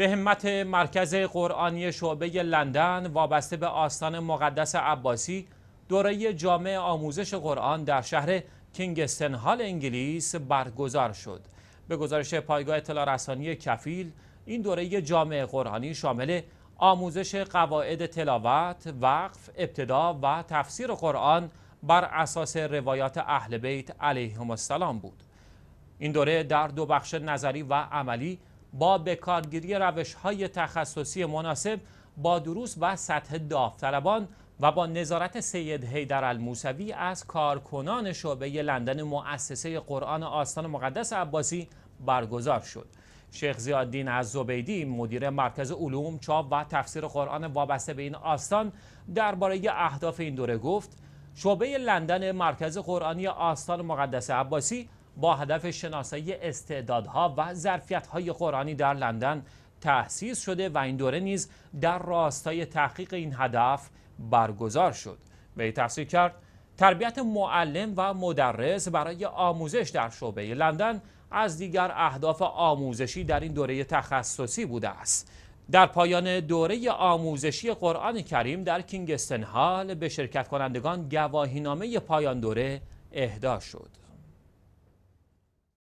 به همت مرکز قرآنی شعبه لندن وابسته به آستان مقدس عباسی دوره جامع آموزش قرآن در شهر کینگستن هال انگلیس برگزار شد به گزارش پایگاه اطلاع رسانی کفیل این دوره جامع قرآنی شامل آموزش قواعد تلاوت، وقف، ابتدا و تفسیر قرآن بر اساس روایات اهل بیت علیهم السلام بود. این دوره در دو بخش نظری و عملی با بکارگیری روش های تخصصی مناسب با دروس و سطح داوطلبان و با نظارت سید حیدر الموسوی از کارکنان شعبه لندن مؤسسه قرآن آستان مقدس عباسی برگزار شد. شیخ زیادین از زبیدی مدیر مرکز علوم چاپ و تفسیر قرآن وابسته به این آستان درباره اهداف این دوره گفت شعبه لندن مرکز قرآنی آستان مقدس عباسی با هدف شناسایی استعدادها و ظرفیتهای قرآنی در لندن تأسیس شده و این دوره نیز در راستای تحقیق این هدف برگزار شد وی تحصیل کرد تربیت معلم و مدرس برای آموزش در شعبه لندن از دیگر اهداف آموزشی در این دوره تخصصی بوده است در پایان دوره آموزشی قرآن کریم در کینگستن هال به شرکت کنندگان گواهینامه پایان دوره اهدا شد